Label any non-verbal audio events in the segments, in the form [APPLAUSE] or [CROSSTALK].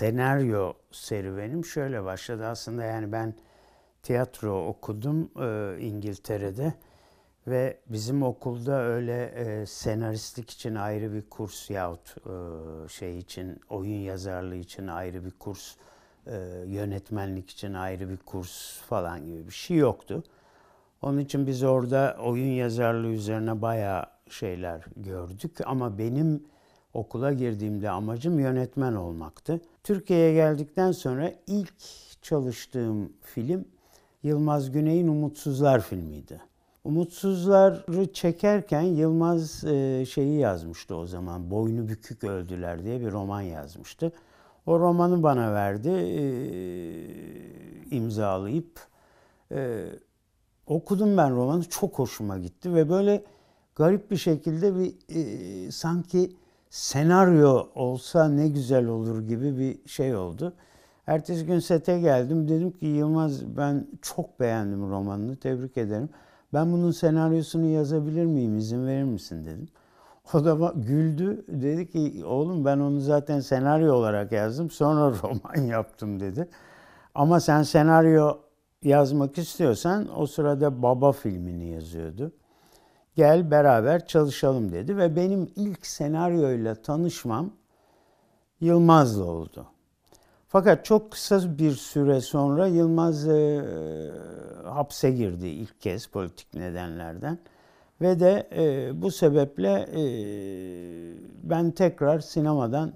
senaryo serüvenim şöyle başladı. Aslında yani ben tiyatro okudum e, İngiltere'de ve bizim okulda öyle e, senaristlik için ayrı bir kurs yahut e, şey için oyun yazarlığı için ayrı bir kurs, e, yönetmenlik için ayrı bir kurs falan gibi bir şey yoktu. Onun için biz orada oyun yazarlığı üzerine bayağı şeyler gördük ama benim okula girdiğimde amacım yönetmen olmaktı. Türkiye'ye geldikten sonra ilk çalıştığım film Yılmaz Güney'in Umutsuzlar filmiydi. Umutsuzları çekerken Yılmaz e, şeyi yazmıştı o zaman. Boynu bükük öldüler diye bir roman yazmıştı. O romanı bana verdi e, imzalayıp. E, okudum ben romanı çok hoşuma gitti ve böyle garip bir şekilde bir sanki senaryo olsa ne güzel olur gibi bir şey oldu. Ertesi gün sete geldim. Dedim ki Yılmaz ben çok beğendim romanını. Tebrik ederim. Ben bunun senaryosunu yazabilir miyim? İzin verir misin dedim. O da güldü. Dedi ki oğlum ben onu zaten senaryo olarak yazdım. Sonra [LAUGHS] roman yaptım dedi. Ama sen senaryo yazmak istiyorsan o sırada Baba filmini yazıyordu gel beraber çalışalım dedi ve benim ilk senaryoyla tanışmam Yılmaz'la oldu. Fakat çok kısa bir süre sonra Yılmaz e, hapse girdi ilk kez politik nedenlerden ve de e, bu sebeple e, ben tekrar sinemadan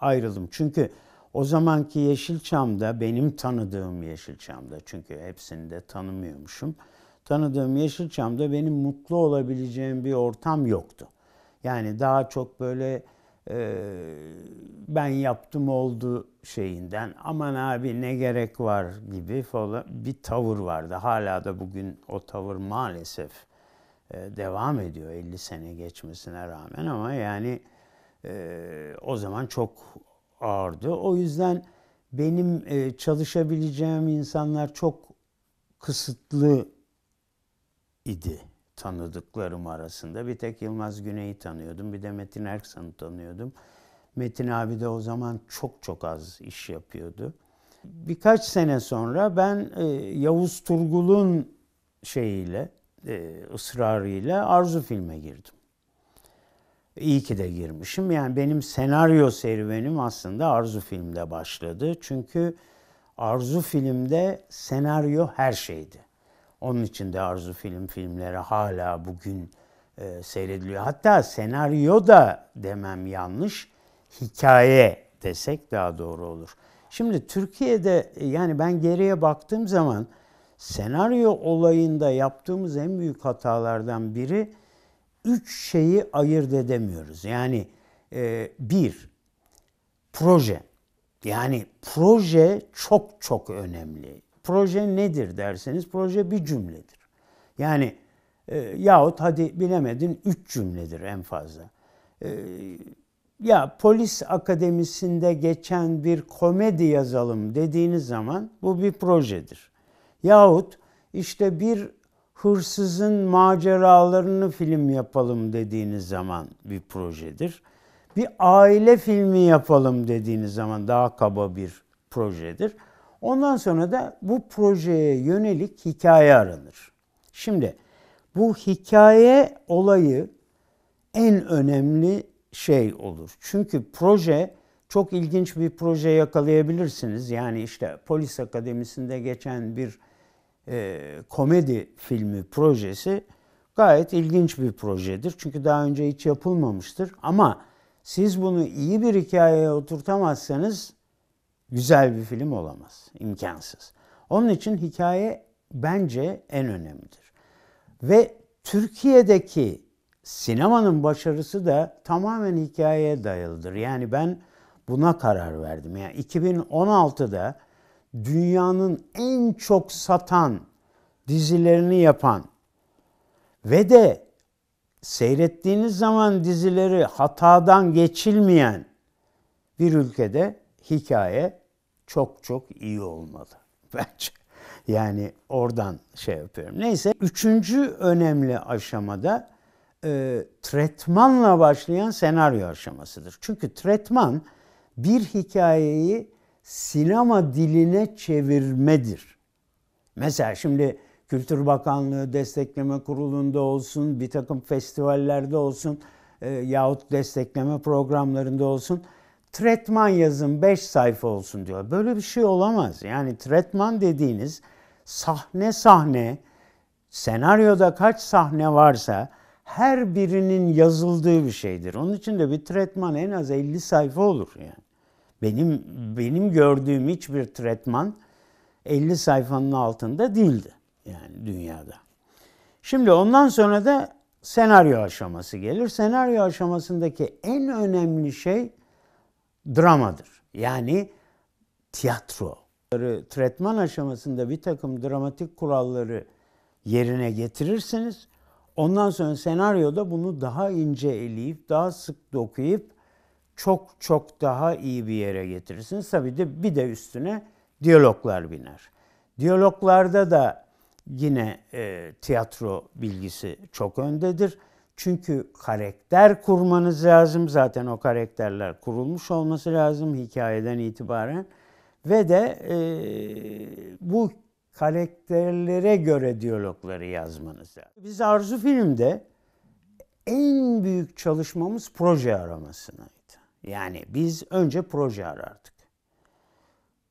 ayrıldım. Çünkü o zamanki Yeşilçam'da benim tanıdığım Yeşilçam'da çünkü hepsini de tanımıyormuşum tanıdığım Yeşilçam'da benim mutlu olabileceğim bir ortam yoktu. Yani daha çok böyle e, ben yaptım oldu şeyinden aman abi ne gerek var gibi falan bir tavır vardı. Hala da bugün o tavır maalesef e, devam ediyor 50 sene geçmesine rağmen ama yani e, o zaman çok ağırdı. O yüzden benim e, çalışabileceğim insanlar çok kısıtlı idi tanıdıklarım arasında. Bir tek Yılmaz Güney'i tanıyordum. Bir de Metin Erksan'ı tanıyordum. Metin abi de o zaman çok çok az iş yapıyordu. Birkaç sene sonra ben e, Yavuz Turgul'un şeyiyle, e, ısrarıyla Arzu filme girdim. İyi ki de girmişim. Yani benim senaryo serüvenim aslında Arzu filmde başladı. Çünkü Arzu filmde senaryo her şeydi. Onun için de Arzu Film filmleri hala bugün e, seyrediliyor. Hatta senaryo da demem yanlış, hikaye desek daha doğru olur. Şimdi Türkiye'de yani ben geriye baktığım zaman senaryo olayında yaptığımız en büyük hatalardan biri üç şeyi ayırt edemiyoruz. Yani e, bir, proje. Yani proje çok çok önemli proje nedir derseniz proje bir cümledir. Yani e, yahut hadi bilemedin üç cümledir en fazla. E, ya polis akademisinde geçen bir komedi yazalım dediğiniz zaman bu bir projedir. Yahut işte bir hırsızın maceralarını film yapalım dediğiniz zaman bir projedir. Bir aile filmi yapalım dediğiniz zaman daha kaba bir projedir. Ondan sonra da bu projeye yönelik hikaye aranır. Şimdi bu hikaye olayı en önemli şey olur. Çünkü proje çok ilginç bir proje yakalayabilirsiniz. Yani işte Polis Akademisi'nde geçen bir e, komedi filmi projesi gayet ilginç bir projedir. Çünkü daha önce hiç yapılmamıştır. Ama siz bunu iyi bir hikayeye oturtamazsanız güzel bir film olamaz. İmkansız. Onun için hikaye bence en önemlidir. Ve Türkiye'deki sinemanın başarısı da tamamen hikayeye dayalıdır. Yani ben buna karar verdim. Yani 2016'da dünyanın en çok satan dizilerini yapan ve de seyrettiğiniz zaman dizileri hatadan geçilmeyen bir ülkede hikaye çok çok iyi olmalı [LAUGHS] bence. Yani oradan şey yapıyorum. Neyse üçüncü önemli aşamada e, tretmanla başlayan senaryo aşamasıdır. Çünkü tretman bir hikayeyi sinema diline çevirmedir. Mesela şimdi Kültür Bakanlığı Destekleme Kurulu'nda olsun, bir takım festivallerde olsun e, yahut destekleme programlarında olsun tretman yazın 5 sayfa olsun diyor. Böyle bir şey olamaz. Yani tretman dediğiniz sahne sahne, senaryoda kaç sahne varsa her birinin yazıldığı bir şeydir. Onun için de bir tretman en az 50 sayfa olur yani. Benim benim gördüğüm hiçbir tretman 50 sayfanın altında değildi yani dünyada. Şimdi ondan sonra da senaryo aşaması gelir. Senaryo aşamasındaki en önemli şey dramadır. Yani tiyatro. Tretman aşamasında bir takım dramatik kuralları yerine getirirsiniz. Ondan sonra senaryoda bunu daha ince eleyip, daha sık dokuyup çok çok daha iyi bir yere getirirsiniz. Tabi de bir de üstüne diyaloglar biner. Diyaloglarda da yine e, tiyatro bilgisi çok öndedir. Çünkü karakter kurmanız lazım. Zaten o karakterler kurulmuş olması lazım hikayeden itibaren. Ve de e, bu karakterlere göre diyalogları yazmanız lazım. Biz Arzu Film'de en büyük çalışmamız proje aramasınaydı. Yani biz önce proje arardık.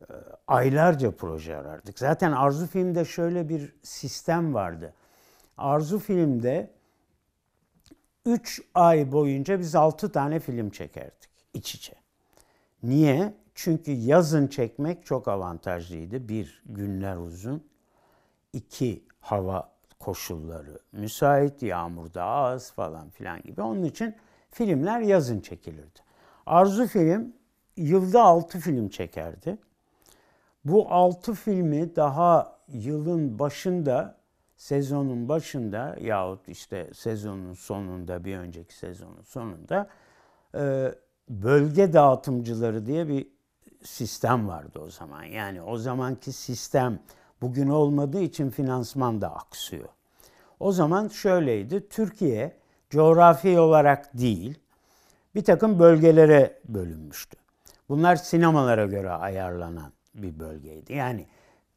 E, aylarca proje arardık. Zaten Arzu Film'de şöyle bir sistem vardı. Arzu Film'de 3 ay boyunca biz 6 tane film çekerdik iç içe. Niye? Çünkü yazın çekmek çok avantajlıydı. Bir, günler uzun. İki, hava koşulları müsait, yağmur da az falan filan gibi. Onun için filmler yazın çekilirdi. Arzu Film yılda 6 film çekerdi. Bu 6 filmi daha yılın başında sezonun başında yahut işte sezonun sonunda bir önceki sezonun sonunda e, bölge dağıtımcıları diye bir sistem vardı o zaman. Yani o zamanki sistem bugün olmadığı için finansman da aksıyor. O zaman şöyleydi. Türkiye coğrafi olarak değil bir takım bölgelere bölünmüştü. Bunlar sinemalara göre ayarlanan bir bölgeydi. Yani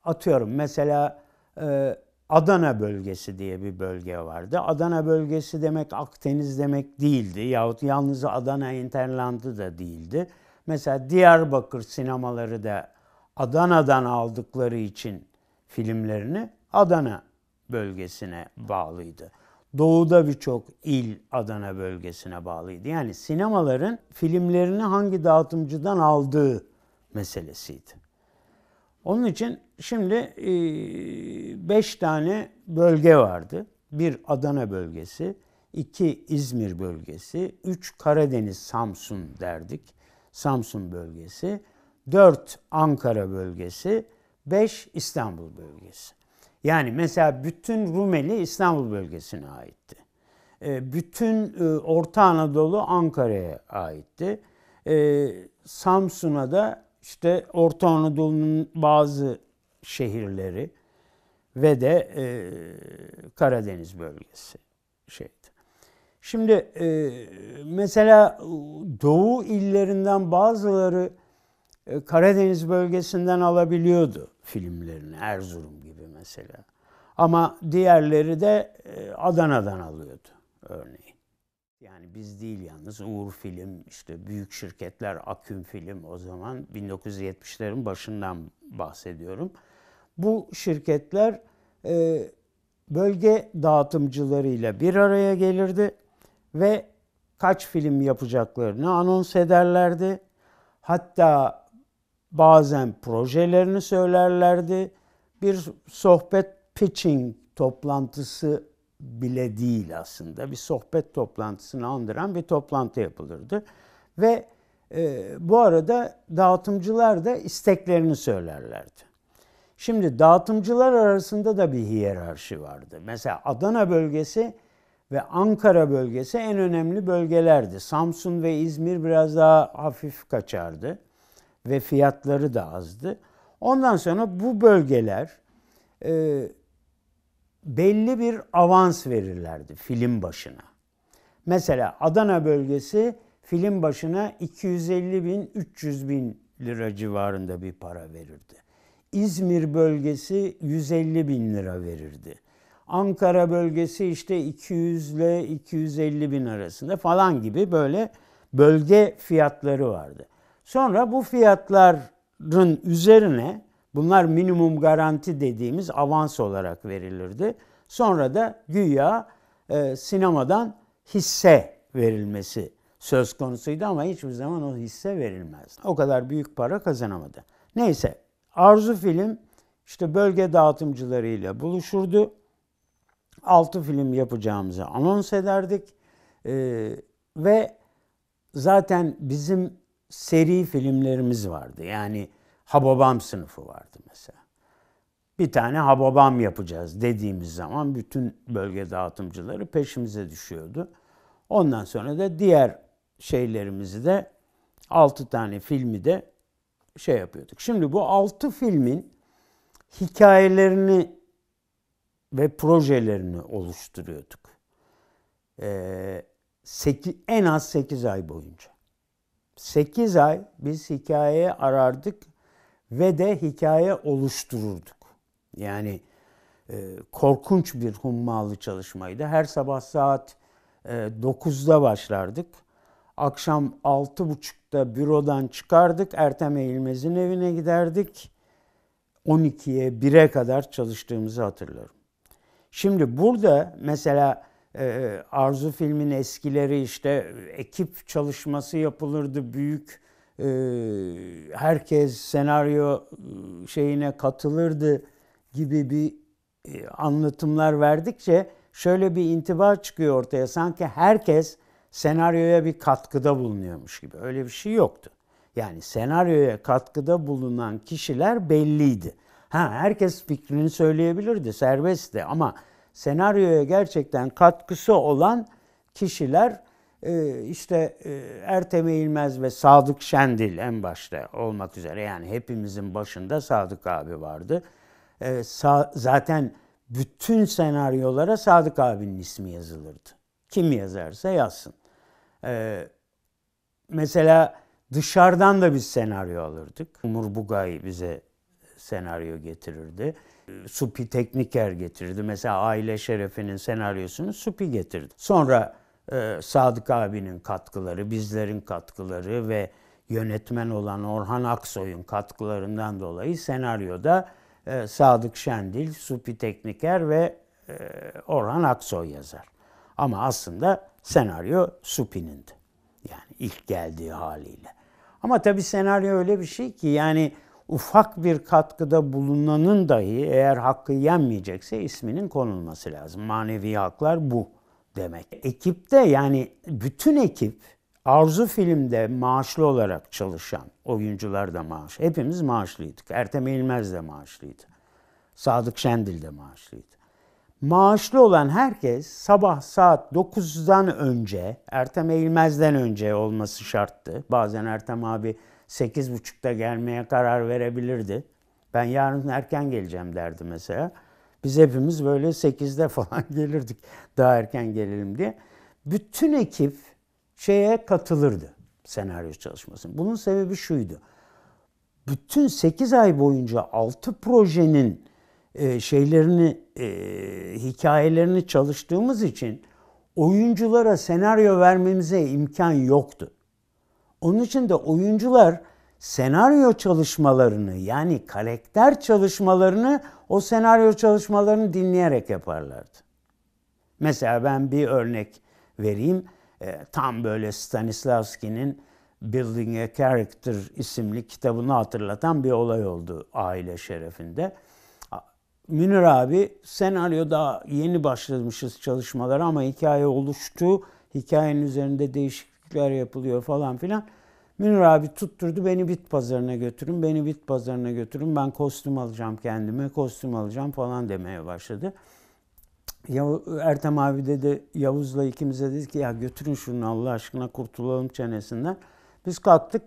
atıyorum mesela e, Adana bölgesi diye bir bölge vardı. Adana bölgesi demek Akdeniz demek değildi yahut yalnız Adana Interland'ı da değildi. Mesela Diyarbakır sinemaları da Adana'dan aldıkları için filmlerini Adana bölgesine bağlıydı. Doğuda birçok il Adana bölgesine bağlıydı. Yani sinemaların filmlerini hangi dağıtımcıdan aldığı meselesiydi. Onun için şimdi e, beş tane bölge vardı. Bir Adana bölgesi, iki İzmir bölgesi, üç Karadeniz Samsun derdik. Samsun bölgesi, dört Ankara bölgesi, beş İstanbul bölgesi. Yani mesela bütün Rumeli İstanbul bölgesine aitti. E, bütün e, Orta Anadolu Ankara'ya aitti. Samsun'a da işte Orta Anadolu'nun bazı şehirleri ve de e, Karadeniz bölgesi şeydi. Şimdi e, mesela Doğu illerinden bazıları e, Karadeniz bölgesinden alabiliyordu filmlerini. Erzurum gibi mesela. Ama diğerleri de e, Adana'dan alıyordu örneğin. Yani biz değil yalnız Uğur Film, işte büyük şirketler Aküm Film o zaman 1970'lerin başından bahsediyorum. Bu şirketler e, bölge dağıtımcılarıyla bir araya gelirdi ve kaç film yapacaklarını anons ederlerdi. Hatta bazen projelerini söylerlerdi. Bir sohbet pitching toplantısı bile değil aslında. Bir sohbet toplantısını andıran bir toplantı yapılırdı. Ve e, bu arada dağıtımcılar da isteklerini söylerlerdi. Şimdi dağıtımcılar arasında da bir hiyerarşi vardı. Mesela Adana bölgesi ve Ankara bölgesi en önemli bölgelerdi. Samsun ve İzmir biraz daha hafif kaçardı ve fiyatları da azdı. Ondan sonra bu bölgeler e, belli bir avans verirlerdi film başına. Mesela Adana bölgesi film başına 250 bin 300 bin lira civarında bir para verirdi. İzmir bölgesi 150 bin lira verirdi. Ankara bölgesi işte 200 ile 250 bin arasında falan gibi böyle bölge fiyatları vardı. Sonra bu fiyatların üzerine Bunlar minimum garanti dediğimiz avans olarak verilirdi. Sonra da güya e, sinemadan hisse verilmesi söz konusuydu ama hiçbir zaman o hisse verilmez. O kadar büyük para kazanamadı. Neyse Arzu Film işte bölge dağıtımcılarıyla buluşurdu. 6 film yapacağımızı anons ederdik. Ee, ve zaten bizim seri filmlerimiz vardı. Yani Hababam sınıfı vardı mesela. Bir tane hababam yapacağız dediğimiz zaman bütün bölge dağıtımcıları peşimize düşüyordu. Ondan sonra da diğer şeylerimizi de 6 tane filmi de şey yapıyorduk. Şimdi bu 6 filmin hikayelerini ve projelerini oluşturuyorduk. Ee, 8, en az 8 ay boyunca. 8 ay biz hikayeye arardık ve de hikaye oluştururduk. Yani e, korkunç bir hummalı çalışmaydı. Her sabah saat e, 9'da başlardık. Akşam 6.30'da bürodan çıkardık. Ertem Eğilmez'in evine giderdik. 12'ye 1'e kadar çalıştığımızı hatırlıyorum. Şimdi burada mesela e, Arzu filmin eskileri işte e, ekip çalışması yapılırdı. Büyük ee, herkes senaryo ıı, şeyine katılırdı gibi bir e, anlatımlar verdikçe şöyle bir intiba çıkıyor ortaya. Sanki herkes senaryoya bir katkıda bulunuyormuş gibi. Öyle bir şey yoktu. Yani senaryoya katkıda bulunan kişiler belliydi. Ha herkes fikrini söyleyebilirdi, serbestti ama senaryoya gerçekten katkısı olan kişiler ee, işte e, Ertem Eğilmez ve Sadık Şendil en başta olmak üzere yani hepimizin başında Sadık abi vardı. Ee, zaten bütün senaryolara Sadık abinin ismi yazılırdı. Kim yazarsa yazsın. Ee, mesela dışarıdan da biz senaryo alırdık. Umur Bugay bize senaryo getirirdi. Supi Tekniker getirdi Mesela Aile Şerefi'nin senaryosunu Supi getirdi. Sonra ee, Sadık abinin katkıları, bizlerin katkıları ve yönetmen olan Orhan Aksoy'un katkılarından dolayı senaryoda e, Sadık Şendil, Supi Tekniker ve e, Orhan Aksoy yazar. Ama aslında senaryo Supi'nindi. Yani ilk geldiği haliyle. Ama tabii senaryo öyle bir şey ki yani ufak bir katkıda bulunanın dahi eğer hakkı yenmeyecekse isminin konulması lazım. Manevi haklar bu demek. Ekipte yani bütün ekip Arzu filmde maaşlı olarak çalışan oyuncular da maaş. Hepimiz maaşlıydık. Ertem İlmez de maaşlıydı. Sadık Şendil de maaşlıydı. Maaşlı olan herkes sabah saat 9'dan önce, Ertem İlmezden önce olması şarttı. Bazen Ertem abi 8.30'da gelmeye karar verebilirdi. Ben yarın erken geleceğim derdi mesela. Biz hepimiz böyle 8'de [LAUGHS] falan gelirdik daha erken gelelim diye. Bütün ekip şeye katılırdı senaryo çalışmasına. Bunun sebebi şuydu. Bütün 8 ay boyunca 6 projenin e, şeylerini, e, hikayelerini çalıştığımız için oyunculara senaryo vermemize imkan yoktu. Onun için de oyuncular senaryo çalışmalarını yani karakter çalışmalarını o senaryo çalışmalarını dinleyerek yaparlardı. Mesela ben bir örnek vereyim. E, tam böyle Stanislavski'nin Building a Character isimli kitabını hatırlatan bir olay oldu aile şerefinde. Münir abi senaryo daha yeni başlamışız çalışmalara ama hikaye oluştu. Hikayenin üzerinde değişiklikler yapılıyor falan filan. Münir abi tutturdu beni bit pazarına götürün, beni bit pazarına götürün, ben kostüm alacağım kendime, kostüm alacağım falan demeye başladı. Ertem abi dedi Yavuz'la ikimize dedi ki ya götürün şunu Allah aşkına kurtulalım çenesinden. Biz kalktık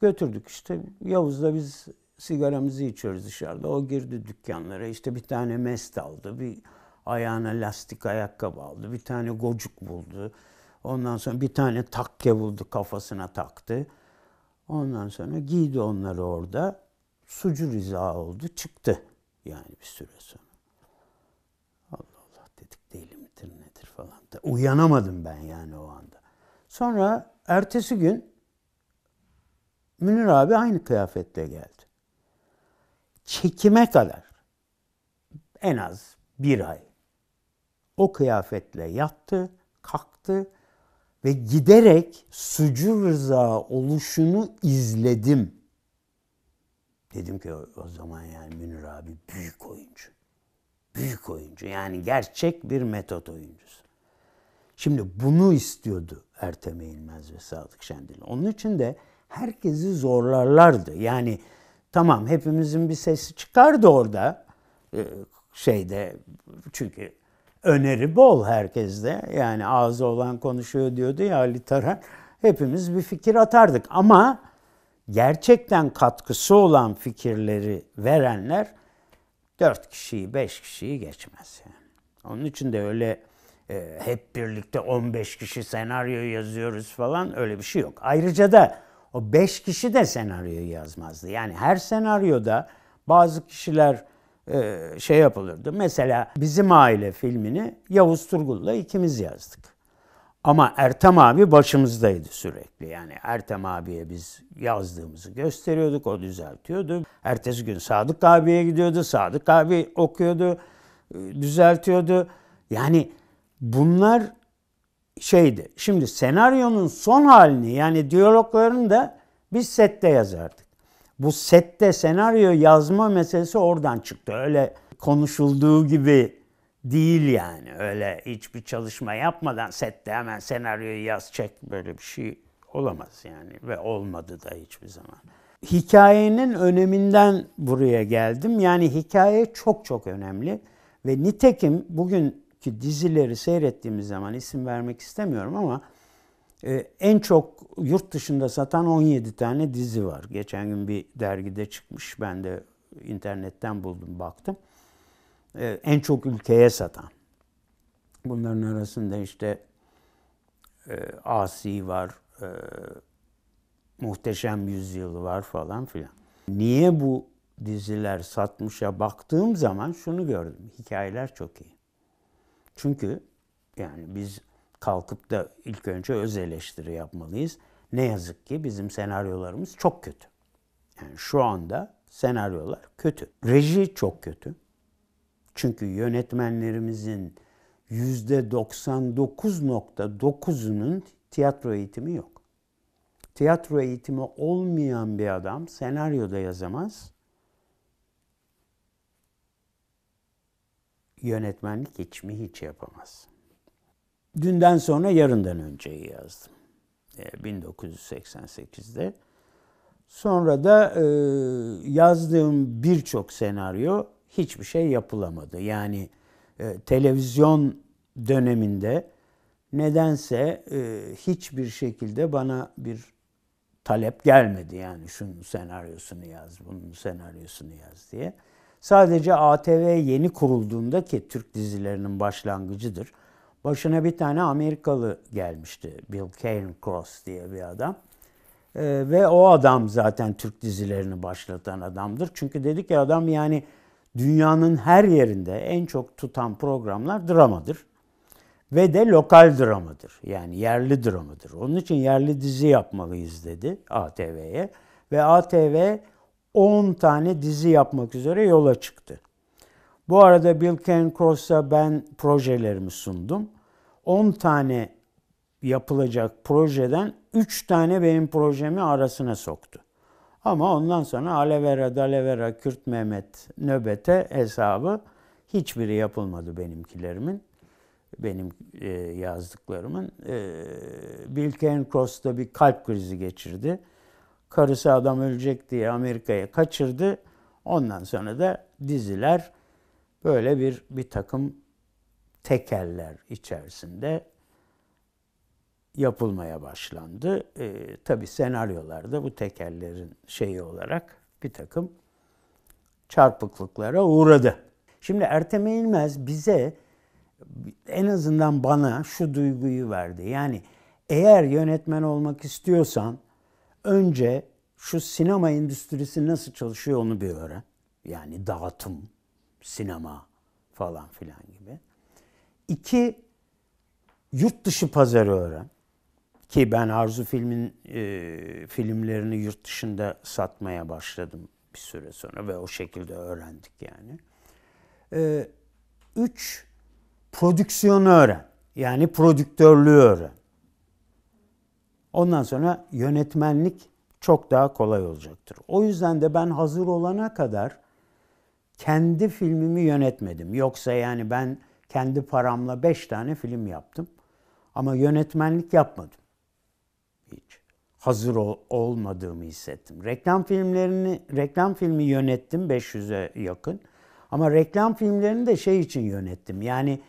götürdük işte Yavuz'la biz sigaramızı içiyoruz dışarıda. O girdi dükkanlara işte bir tane mest aldı, bir ayağına lastik ayakkabı aldı, bir tane gocuk buldu. Ondan sonra bir tane takke buldu kafasına taktı. Ondan sonra giydi onları orada. Sucu riza oldu çıktı yani bir süre sonra. Allah Allah dedik deli midir nedir falan. Da. Uyanamadım ben yani o anda. Sonra ertesi gün Münir abi aynı kıyafetle geldi. Çekime kadar en az bir ay o kıyafetle yattı, kalktı, ve giderek sucu rıza oluşunu izledim. Dedim ki o zaman yani Münir abi büyük oyuncu. Büyük oyuncu yani gerçek bir metot oyuncusu. Şimdi bunu istiyordu Ertem Eğilmez ve Sadık Şendil. Onun için de herkesi zorlarlardı. Yani tamam hepimizin bir sesi çıkardı orada e, şeyde çünkü öneri bol herkeste. Yani ağzı olan konuşuyor diyordu ya Ali Tarhan. Hepimiz bir fikir atardık ama gerçekten katkısı olan fikirleri verenler dört kişiyi, beş kişiyi geçmez. Yani. Onun için de öyle e, hep birlikte 15 kişi senaryo yazıyoruz falan öyle bir şey yok. Ayrıca da o beş kişi de senaryoyu yazmazdı. Yani her senaryoda bazı kişiler e, şey yapılırdı. Mesela Bizim Aile filmini Yavuz Turgul'la ikimiz yazdık. Ama Ertem abi başımızdaydı sürekli. Yani Ertem abiye biz yazdığımızı gösteriyorduk, o düzeltiyordu. Ertesi gün Sadık abiye gidiyordu, Sadık abi okuyordu, e, düzeltiyordu. Yani bunlar şeydi. Şimdi senaryonun son halini yani diyaloglarını da biz sette yazardık. Bu sette senaryo yazma meselesi oradan çıktı. Öyle konuşulduğu gibi değil yani. Öyle hiçbir çalışma yapmadan sette hemen senaryoyu yaz çek böyle bir şey olamaz yani ve olmadı da hiçbir zaman. Hikayenin öneminden buraya geldim. Yani hikaye çok çok önemli ve nitekim bugünkü dizileri seyrettiğimiz zaman isim vermek istemiyorum ama ee, en çok yurt dışında satan 17 tane dizi var. Geçen gün bir dergide çıkmış. Ben de internetten buldum, baktım. Ee, en çok ülkeye satan. Bunların arasında işte e, Asi var, e, Muhteşem Yüzyıl var falan filan. Niye bu diziler satmışa baktığım zaman şunu gördüm. Hikayeler çok iyi. Çünkü yani biz kalkıp da ilk önce öz eleştiri yapmalıyız. Ne yazık ki bizim senaryolarımız çok kötü. Yani şu anda senaryolar kötü. Reji çok kötü. Çünkü yönetmenlerimizin %99.9'unun tiyatro eğitimi yok. Tiyatro eğitimi olmayan bir adam senaryoda yazamaz. Yönetmenlik hiç mi hiç yapamaz. Dünden sonra yarından önceyi yazdım. E, 1988'de. Sonra da e, yazdığım birçok senaryo hiçbir şey yapılamadı. Yani e, televizyon döneminde nedense e, hiçbir şekilde bana bir talep gelmedi. Yani şunun senaryosunu yaz, bunun senaryosunu yaz diye. Sadece ATV yeni kurulduğunda ki Türk dizilerinin başlangıcıdır Başına bir tane Amerikalı gelmişti. Bill Kane Cross diye bir adam. Ee, ve o adam zaten Türk dizilerini başlatan adamdır. Çünkü dedi ki adam yani dünyanın her yerinde en çok tutan programlar dramadır. Ve de lokal dramadır. Yani yerli dramadır. Onun için yerli dizi yapmalıyız dedi ATV'ye. Ve ATV 10 tane dizi yapmak üzere yola çıktı. Bu arada Bill Ken Cross'a ben projelerimi sundum. 10 tane yapılacak projeden 3 tane benim projemi arasına soktu. Ama ondan sonra Alevera, Dalevera, Kürt Mehmet nöbete hesabı hiçbiri yapılmadı benimkilerimin. Benim e, yazdıklarımın. E, Bill Ken Cross'ta bir kalp krizi geçirdi. Karısı adam ölecek diye Amerika'ya kaçırdı. Ondan sonra da diziler böyle bir bir takım tekeller içerisinde yapılmaya başlandı. E, ee, Tabi senaryolarda bu tekerlerin şeyi olarak bir takım çarpıklıklara uğradı. Şimdi Ertem Eğilmez bize en azından bana şu duyguyu verdi. Yani eğer yönetmen olmak istiyorsan önce şu sinema endüstrisi nasıl çalışıyor onu bir öğren. Yani dağıtım, sinema falan filan gibi. İki, yurt dışı pazarı öğren. Ki ben Arzu filmin e, filmlerini yurt dışında satmaya başladım bir süre sonra ve o şekilde öğrendik yani. E, üç, prodüksiyonu öğren. Yani prodüktörlüğü öğren. Ondan sonra yönetmenlik çok daha kolay olacaktır. O yüzden de ben hazır olana kadar kendi filmimi yönetmedim. Yoksa yani ben kendi paramla beş tane film yaptım. Ama yönetmenlik yapmadım. Hiç. Hazır ol, olmadığımı hissettim. Reklam filmlerini, reklam filmi yönettim 500'e yakın. Ama reklam filmlerini de şey için yönettim. Yani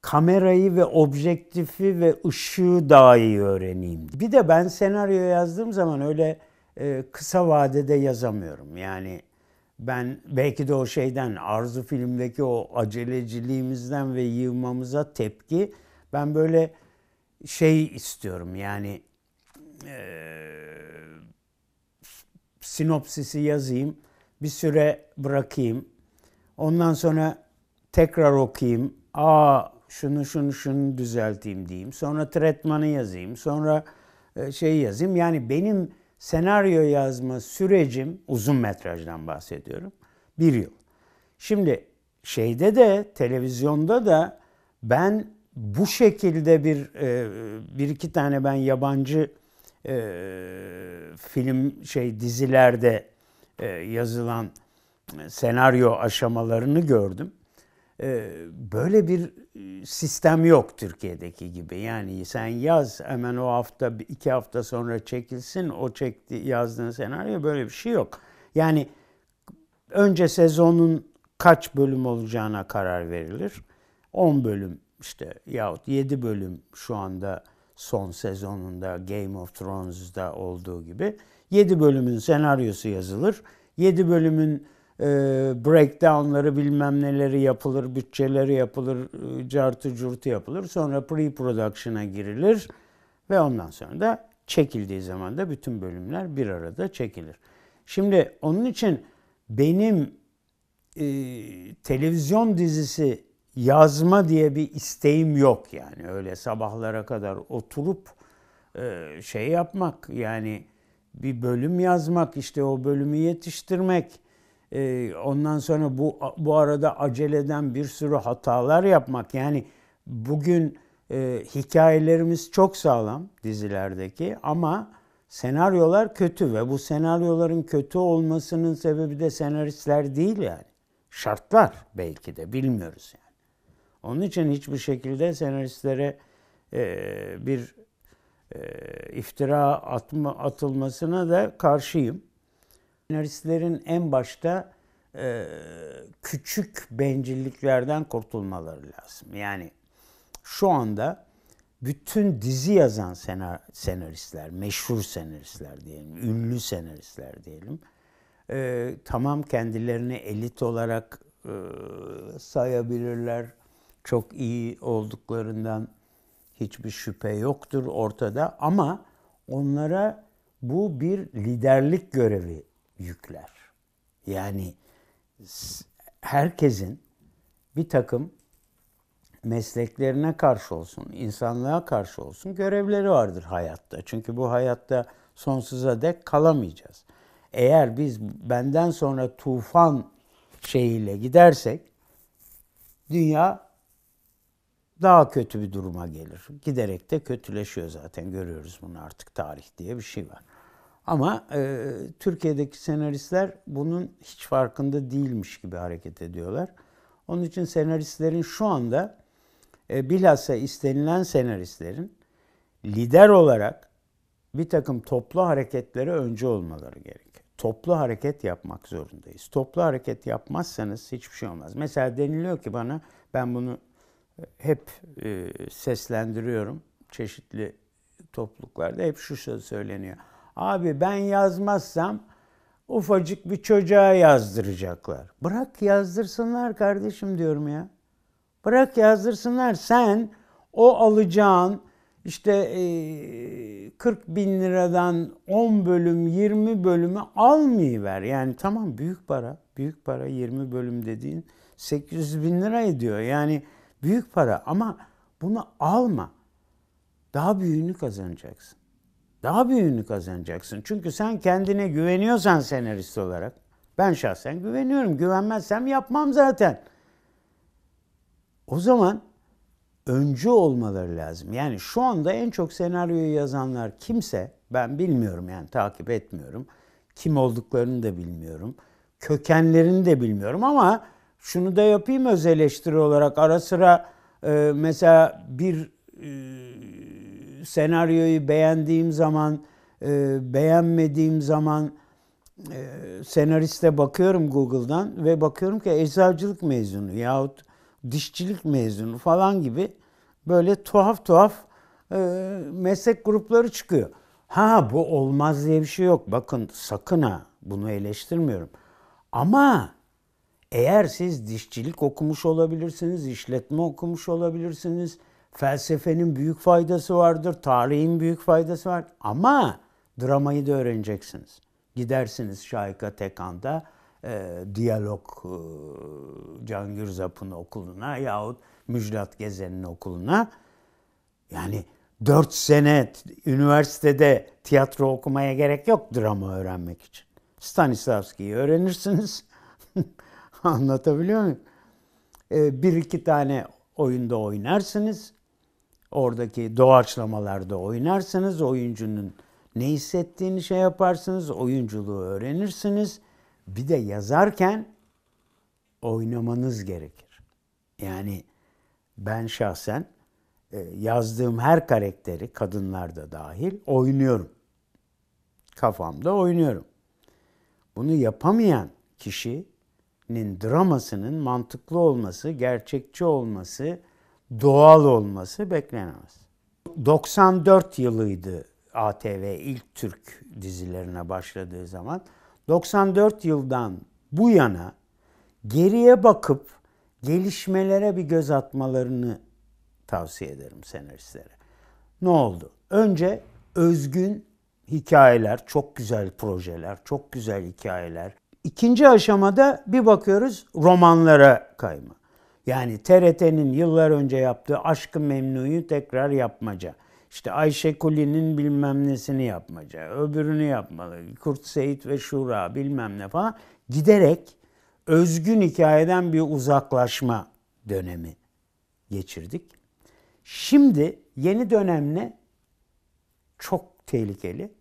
kamerayı ve objektifi ve ışığı daha iyi öğreneyim. Bir de ben senaryo yazdığım zaman öyle e, kısa vadede yazamıyorum. Yani ben belki de o şeyden Arzu filmdeki o aceleciliğimizden ve yığmamıza tepki ben böyle şey istiyorum yani e, sinopsisi yazayım bir süre bırakayım ondan sonra tekrar okuyayım aa şunu şunu şunu düzelteyim diyeyim sonra tretmanı yazayım sonra e, şey yazayım yani benim senaryo yazma sürecim uzun metrajdan bahsediyorum. Bir yıl. Şimdi şeyde de televizyonda da ben bu şekilde bir e, bir iki tane ben yabancı e, film şey dizilerde e, yazılan senaryo aşamalarını gördüm. Ee, böyle bir e, sistem yok Türkiye'deki gibi. Yani sen yaz hemen o hafta iki hafta sonra çekilsin o çekti yazdığın senaryo böyle bir şey yok. Yani önce sezonun kaç bölüm olacağına karar verilir. 10 bölüm işte yahut 7 bölüm şu anda son sezonunda Game of Thrones'da olduğu gibi 7 bölümün senaryosu yazılır. 7 bölümün ee, breakdownları bilmem neleri yapılır, bütçeleri yapılır, e, cartı curtu yapılır. Sonra pre-production'a girilir ve ondan sonra da çekildiği zaman da bütün bölümler bir arada çekilir. Şimdi onun için benim e, televizyon dizisi yazma diye bir isteğim yok yani. Öyle sabahlara kadar oturup e, şey yapmak yani bir bölüm yazmak işte o bölümü yetiştirmek e, ondan sonra bu bu arada aceleden bir sürü hatalar yapmak. Yani bugün e, hikayelerimiz çok sağlam dizilerdeki ama senaryolar kötü ve bu senaryoların kötü olmasının sebebi de senaristler değil yani. Şartlar belki de bilmiyoruz yani. Onun için hiçbir şekilde senaristlere e, bir e, iftira atma, atılmasına da karşıyım. Senaristlerin en başta e, küçük bencilliklerden kurtulmaları lazım. Yani şu anda bütün dizi yazan senaristler, meşhur senaristler diyelim, ünlü senaristler diyelim. E, tamam kendilerini elit olarak e, sayabilirler. Çok iyi olduklarından hiçbir şüphe yoktur ortada ama onlara bu bir liderlik görevi yükler. Yani herkesin bir takım mesleklerine karşı olsun, insanlığa karşı olsun görevleri vardır hayatta. Çünkü bu hayatta sonsuza dek kalamayacağız. Eğer biz benden sonra tufan şeyiyle gidersek dünya daha kötü bir duruma gelir. Giderek de kötüleşiyor zaten görüyoruz bunu artık tarih diye bir şey var. Ama e, Türkiye'deki senaristler bunun hiç farkında değilmiş gibi hareket ediyorlar. Onun için senaristlerin şu anda e, bilhassa istenilen senaristlerin lider olarak bir takım toplu hareketlere önce olmaları gerekiyor. Toplu hareket yapmak zorundayız. Toplu hareket yapmazsanız hiçbir şey olmaz. Mesela deniliyor ki bana ben bunu e, hep e, seslendiriyorum çeşitli topluluklarda hep şu söz söyleniyor. Abi ben yazmazsam ufacık bir çocuğa yazdıracaklar. Bırak yazdırsınlar kardeşim diyorum ya. Bırak yazdırsınlar. Sen o alacağın işte 40 e, bin liradan 10 bölüm 20 bölümü almayıver. Yani tamam büyük para. Büyük para 20 bölüm dediğin 800 bin lira ediyor. Yani büyük para ama bunu alma. Daha büyüğünü kazanacaksın. Daha büyüğünü kazanacaksın. Çünkü sen kendine güveniyorsan senarist olarak. Ben şahsen güveniyorum. Güvenmezsem yapmam zaten. O zaman öncü olmaları lazım. Yani şu anda en çok senaryoyu yazanlar kimse ben bilmiyorum yani takip etmiyorum. Kim olduklarını da bilmiyorum. Kökenlerini de bilmiyorum ama şunu da yapayım öz eleştiri olarak ara sıra e, mesela bir e, senaryoyu beğendiğim zaman, e, beğenmediğim zaman e, senariste bakıyorum Google'dan ve bakıyorum ki eczacılık mezunu yahut dişçilik mezunu falan gibi böyle tuhaf tuhaf e, meslek grupları çıkıyor. Ha bu olmaz diye bir şey yok. Bakın sakın ha bunu eleştirmiyorum. Ama eğer siz dişçilik okumuş olabilirsiniz, işletme okumuş olabilirsiniz, Felsefenin büyük faydası vardır, tarihin büyük faydası var. Ama dramayı da öğreneceksiniz. Gidersiniz Şahika Tekan'da e, diyalog e, Can Gürzap'ın okuluna yahut Müjdat Gezen'in okuluna. Yani dört sene üniversitede tiyatro okumaya gerek yok drama öğrenmek için. Stanislavski'yi öğrenirsiniz. [LAUGHS] Anlatabiliyor muyum? E, bir iki tane oyunda oynarsınız. Oradaki doğaçlamalarda oynarsınız. Oyuncunun ne hissettiğini şey yaparsınız. Oyunculuğu öğrenirsiniz. Bir de yazarken oynamanız gerekir. Yani ben şahsen e, yazdığım her karakteri, kadınlar da dahil, oynuyorum. Kafamda oynuyorum. Bunu yapamayan kişinin dramasının mantıklı olması, gerçekçi olması, doğal olması beklenemez. 94 yılıydı ATV ilk Türk dizilerine başladığı zaman. 94 yıldan bu yana geriye bakıp gelişmelere bir göz atmalarını tavsiye ederim senaristlere. Ne oldu? Önce özgün hikayeler, çok güzel projeler, çok güzel hikayeler. İkinci aşamada bir bakıyoruz romanlara kayma. Yani TRT'nin yıllar önce yaptığı Aşkı Memnu'yu tekrar yapmaca. İşte Ayşe Kuli'nin bilmem nesini yapmaca, öbürünü yapmalı, Kurt Seyit ve Şura bilmem ne falan giderek özgün hikayeden bir uzaklaşma dönemi geçirdik. Şimdi yeni dönemle çok tehlikeli.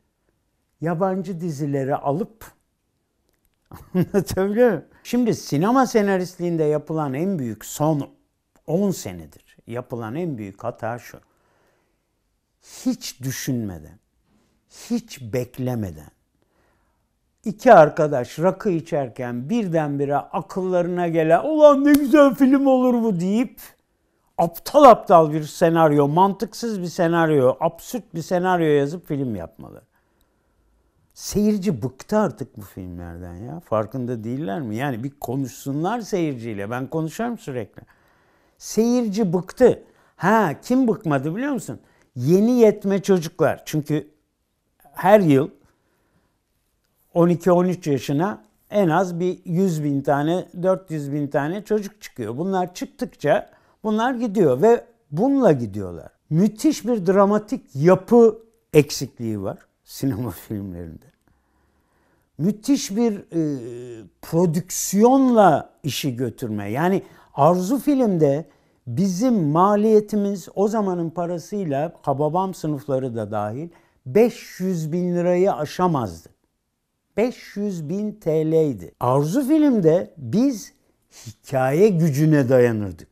Yabancı dizileri alıp [LAUGHS] anlatabiliyor muyum? Şimdi sinema senaristliğinde yapılan en büyük son 10 senedir yapılan en büyük hata şu. Hiç düşünmeden, hiç beklemeden iki arkadaş rakı içerken birdenbire akıllarına gelen ulan ne güzel film olur bu deyip aptal aptal bir senaryo, mantıksız bir senaryo, absürt bir senaryo yazıp film yapmaları. Seyirci bıktı artık bu filmlerden ya. Farkında değiller mi? Yani bir konuşsunlar seyirciyle. Ben konuşuyorum sürekli. Seyirci bıktı. Ha kim bıkmadı biliyor musun? Yeni yetme çocuklar. Çünkü her yıl 12-13 yaşına en az bir 100 bin tane, 400 bin tane çocuk çıkıyor. Bunlar çıktıkça bunlar gidiyor ve bununla gidiyorlar. Müthiş bir dramatik yapı eksikliği var sinema [LAUGHS] filmlerinde. Müthiş bir e, prodüksiyonla işi götürme. Yani Arzu filmde bizim maliyetimiz o zamanın parasıyla kababam sınıfları da dahil 500 bin lirayı aşamazdı. 500 bin TL'ydi. Arzu filmde biz hikaye gücüne dayanırdık.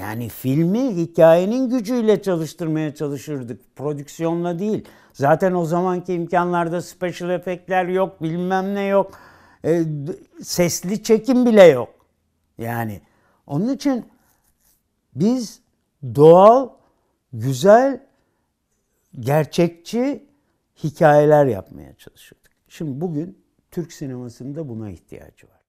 Yani filmi hikayenin gücüyle çalıştırmaya çalışırdık. Prodüksiyonla değil. Zaten o zamanki imkanlarda special efektler yok, bilmem ne yok. E, sesli çekim bile yok. Yani onun için biz doğal, güzel, gerçekçi hikayeler yapmaya çalışıyorduk. Şimdi bugün Türk sinemasında buna ihtiyacı var.